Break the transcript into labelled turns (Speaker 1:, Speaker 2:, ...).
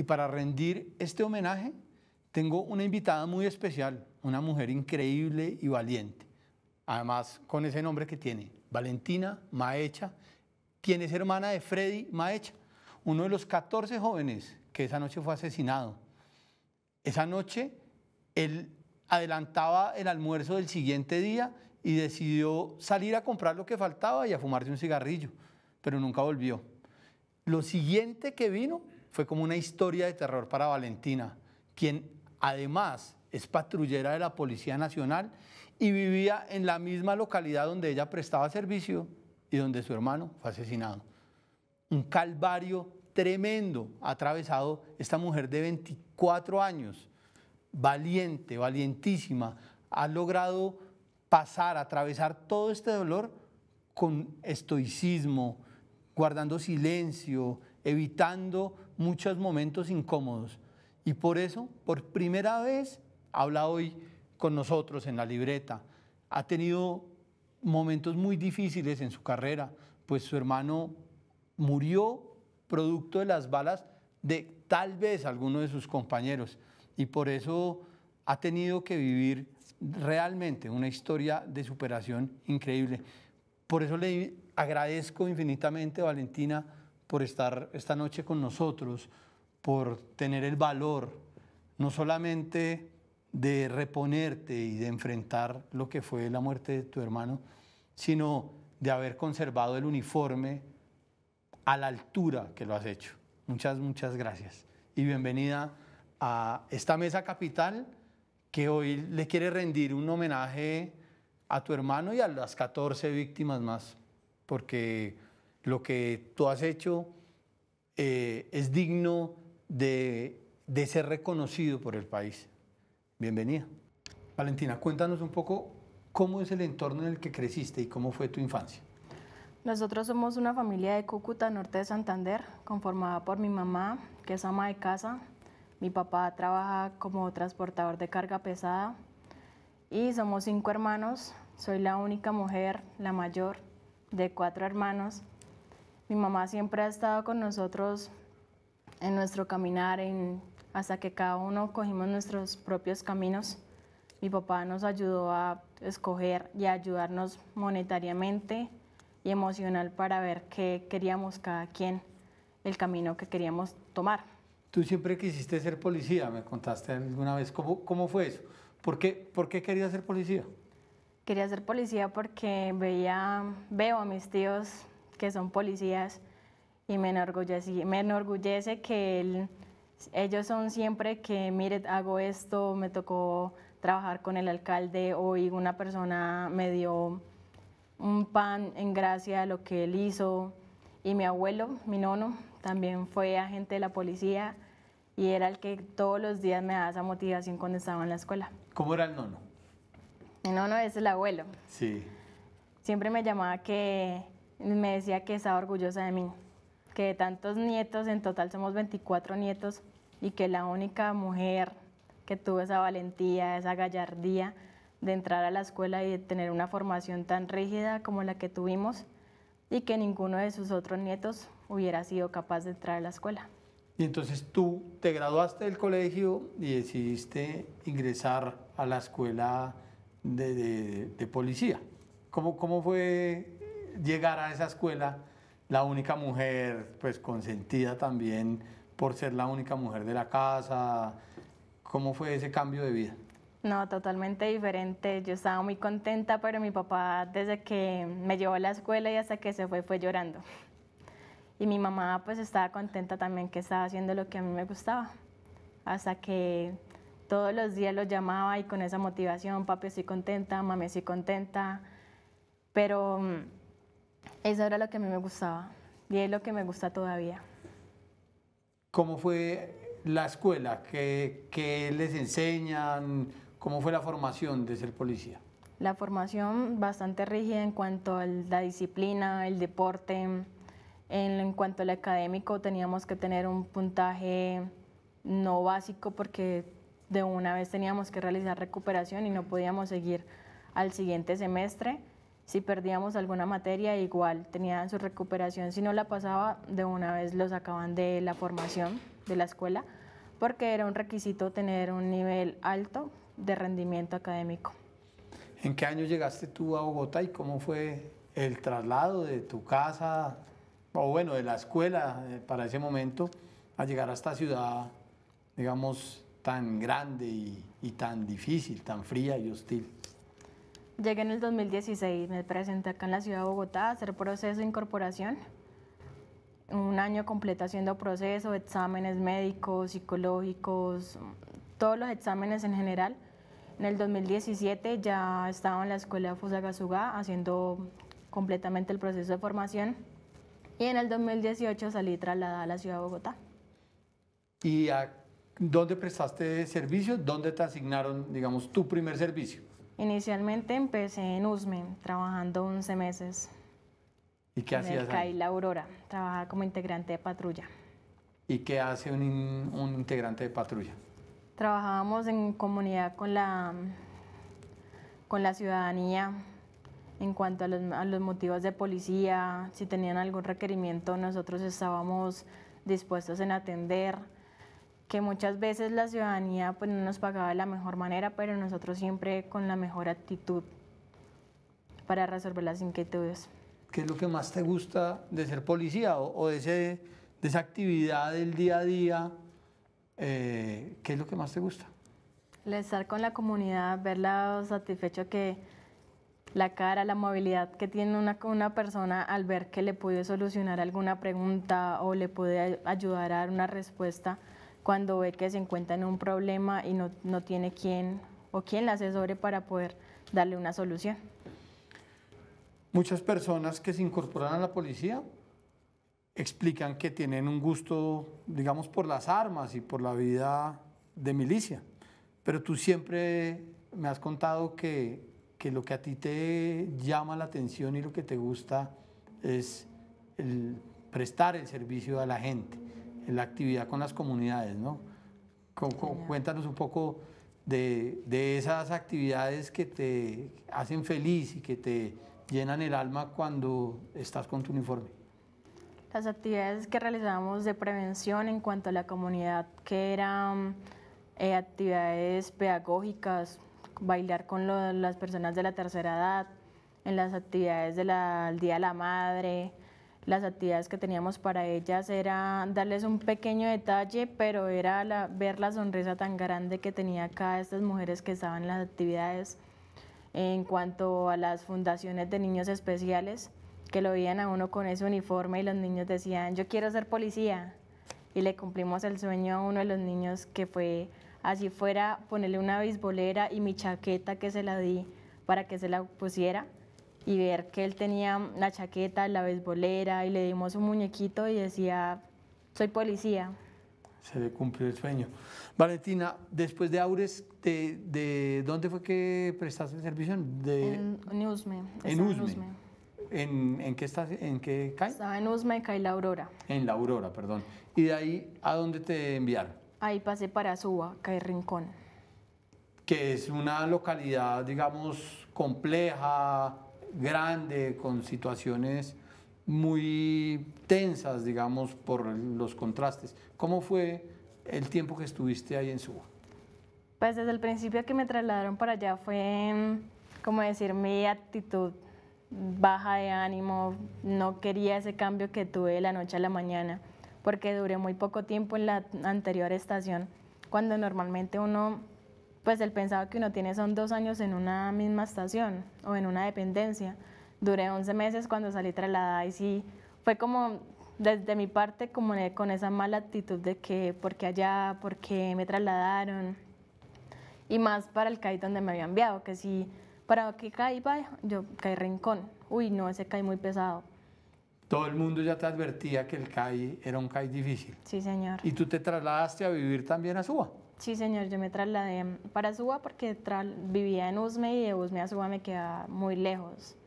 Speaker 1: Y para rendir este homenaje, tengo una invitada muy especial, una mujer increíble y valiente. Además, con ese nombre que tiene, Valentina Maecha, quien es hermana de Freddy Maecha, uno de los 14 jóvenes que esa noche fue asesinado. Esa noche, él adelantaba el almuerzo del siguiente día y decidió salir a comprar lo que faltaba y a fumarse un cigarrillo, pero nunca volvió. Lo siguiente que vino fue como una historia de terror para Valentina, quien además es patrullera de la Policía Nacional y vivía en la misma localidad donde ella prestaba servicio y donde su hermano fue asesinado. Un calvario tremendo ha atravesado esta mujer de 24 años, valiente, valientísima, ha logrado pasar, atravesar todo este dolor con estoicismo, guardando silencio, evitando muchos momentos incómodos. Y por eso, por primera vez, habla hoy con nosotros en la libreta. Ha tenido momentos muy difíciles en su carrera, pues su hermano murió producto de las balas de tal vez alguno de sus compañeros. Y por eso ha tenido que vivir realmente una historia de superación increíble. Por eso le agradezco infinitamente, Valentina, por estar esta noche con nosotros, por tener el valor no solamente de reponerte y de enfrentar lo que fue la muerte de tu hermano, sino de haber conservado el uniforme a la altura que lo has hecho. Muchas, muchas gracias. Y bienvenida a esta mesa capital que hoy le quiere rendir un homenaje a tu hermano y a las 14 víctimas más, porque lo que tú has hecho eh, es digno de, de ser reconocido por el país. Bienvenida. Valentina, cuéntanos un poco cómo es el entorno en el que creciste y cómo fue tu infancia.
Speaker 2: Nosotros somos una familia de Cúcuta, norte de Santander, conformada por mi mamá, que es ama de casa. Mi papá trabaja como transportador de carga pesada. Y somos cinco hermanos. Soy la única mujer, la mayor, de cuatro hermanos. Mi mamá siempre ha estado con nosotros en nuestro caminar, hasta que cada uno cogimos nuestros propios caminos. Mi papá nos ayudó a escoger y a ayudarnos monetariamente y emocional para ver qué queríamos cada quien, el camino que queríamos tomar.
Speaker 1: Tú siempre quisiste ser policía, me contaste alguna vez. ¿Cómo, cómo fue eso? ¿Por qué, ¿Por qué querías ser policía?
Speaker 2: Quería ser policía porque veía, veo a mis tíos que son policías y me enorgullece, me enorgullece que ellos son siempre que, mire, hago esto, me tocó trabajar con el alcalde, o una persona me dio un pan en gracia a lo que él hizo, y mi abuelo, mi nono, también fue agente de la policía y era el que todos los días me daba esa motivación cuando estaba en la escuela.
Speaker 1: ¿Cómo era el nono?
Speaker 2: El nono es el abuelo. Sí. Siempre me llamaba que me decía que estaba orgullosa de mí, que de tantos nietos, en total somos 24 nietos, y que la única mujer que tuvo esa valentía, esa gallardía de entrar a la escuela y de tener una formación tan rígida como la que tuvimos, y que ninguno de sus otros nietos hubiera sido capaz de entrar a la escuela.
Speaker 1: Y entonces tú te graduaste del colegio y decidiste ingresar a la escuela de, policía. ¿Cómo, ¿Cómo fue llegar a esa escuela la única mujer, pues consentida también por ser la única mujer de la casa. ¿Cómo fue ese cambio de vida?
Speaker 2: No, totalmente diferente. Yo estaba muy contenta, pero mi papá desde que me llevó a la escuela y hasta que se fue fue llorando. Y mi mamá pues estaba contenta también que estaba haciendo lo que a mí me gustaba. Hasta que todos los días los llamaba y con esa motivación, papi estoy contenta, mami estoy contenta. Pero mm, eso era lo que a mí me gustaba y es lo que me gusta todavía.
Speaker 1: ¿Cómo fue la escuela? ¿Qué, les enseñan? ¿Cómo fue la formación de ser policía?
Speaker 2: La formación bastante rígida en cuanto a la disciplina, el deporte. En, cuanto al académico, teníamos que tener un puntaje no básico porque de una vez teníamos que realizar recuperación y no podíamos seguir al siguiente semestre. Si perdíamos alguna materia, igual tenían su recuperación. Si no la pasaba, de una vez lo sacaban de la formación de la escuela, porque era un requisito tener un nivel alto de rendimiento académico.
Speaker 1: ¿En qué año llegaste tú a Bogotá y cómo fue el traslado de tu casa, o bueno, de la escuela eh, para ese momento, a llegar a esta ciudad, digamos, tan grande y, y tan difícil, tan fría y hostil?
Speaker 2: Llegué en el 2016, me presenté acá en la ciudad de Bogotá a hacer proceso de incorporación. Un año completo haciendo proceso, exámenes médicos, psicológicos, todos los exámenes en general. En el 2017 ya estaba en la escuela Fusagasugá haciendo completamente el proceso de formación y en el 2018 salí trasladada a la ciudad de Bogotá.
Speaker 1: ¿Y a dónde prestaste servicio? ¿Dónde te asignaron, digamos, tu primer servicio?
Speaker 2: Inicialmente empecé en USME, trabajando 11 meses.
Speaker 1: ¿Y qué hacías? En el
Speaker 2: La Aurora, trabajaba como integrante de patrulla.
Speaker 1: ¿Y qué hace un, integrante de patrulla?
Speaker 2: Trabajábamos en comunidad con la, con la ciudadanía en cuanto a los, a los motivos de policía, si tenían algún requerimiento, nosotros estábamos dispuestos en atender que muchas veces la ciudadanía pues, no nos pagaba de la mejor manera, pero nosotros siempre con la mejor actitud para resolver las inquietudes.
Speaker 1: ¿Qué es lo que más te gusta de ser policía o, de, ese, de, esa actividad del día a día? Eh, ¿Qué es lo que más te gusta?
Speaker 2: El estar con la comunidad, verla satisfecho que la cara, la movilidad que tiene una, una persona al ver que le pude solucionar alguna pregunta o le pude ayudar a dar una respuesta cuando ve que se encuentra en un problema y no, no tiene quién o quién la asesore para poder darle una solución.
Speaker 1: Muchas personas que se incorporan a la policía explican que tienen un gusto, digamos, por las armas y por la vida de milicia. Pero tú siempre me has contado que, que lo que a ti te llama la atención y lo que te gusta es el prestar el servicio a la gente. ...en la actividad con las comunidades, ¿no? cuéntanos un poco de, esas actividades que te hacen feliz y que te llenan el alma cuando estás con tu uniforme.
Speaker 2: Las actividades que realizamos de prevención en cuanto a la comunidad, que eran eh, actividades pedagógicas, bailar con las personas de la tercera edad, en las actividades del Día de la Madre, las actividades que teníamos para ellas era darles un pequeño detalle, pero era ver la sonrisa tan grande que tenía cada estas mujeres que estaban en las actividades. En cuanto a las fundaciones de niños especiales, que lo veían a uno con ese uniforme y los niños decían, yo quiero ser policía. Y le cumplimos el sueño a uno de los niños que fue, así fuera, ponerle una bisbolera y mi chaqueta que se la di para que se la pusiera y ver que él tenía la chaqueta, la beisbolera y le dimos un muñequito y decía, soy policía.
Speaker 1: Se le cumplió el sueño. Valentina, después de Aures, ¿de, de dónde fue que prestaste el servicio? en,
Speaker 2: Usme. En Usme.
Speaker 1: ¿En, en qué, estás, en qué cae?
Speaker 2: Estaba en Usme, cae La Aurora.
Speaker 1: En La Aurora, perdón. ¿Y de ahí a dónde te enviaron?
Speaker 2: Ahí pasé para Suba, cae Rincón.
Speaker 1: Que es una localidad, digamos, compleja, grande, con situaciones muy tensas, digamos, por los contrastes. ¿Cómo fue el tiempo que estuviste ahí en Suba?
Speaker 2: Pues desde el principio que me trasladaron para allá fue, mm, como decir, mi actitud baja de ánimo, no quería ese cambio que tuve de la noche a la mañana, porque duré muy poco tiempo en la anterior estación, cuando normalmente uno pues el pensado que uno tiene son dos años en una misma estación o en una dependencia. Duré 11 meses cuando salí trasladada y sí, fue como desde mi parte como con esa mala actitud de que por qué allá, por qué me trasladaron y más para el CAI donde me había enviado, que si para qué CAI vaya, yo caí Rincón, uy no, ese CAI muy pesado.
Speaker 1: Todo el mundo ya te advertía que el CAI era un CAI difícil. Sí, señor. ¿Y tú te trasladaste a vivir también a Suba?
Speaker 2: Sí, señor, yo me trasladé para Suba porque vivía en Usme y de Usme a Suba me queda muy lejos.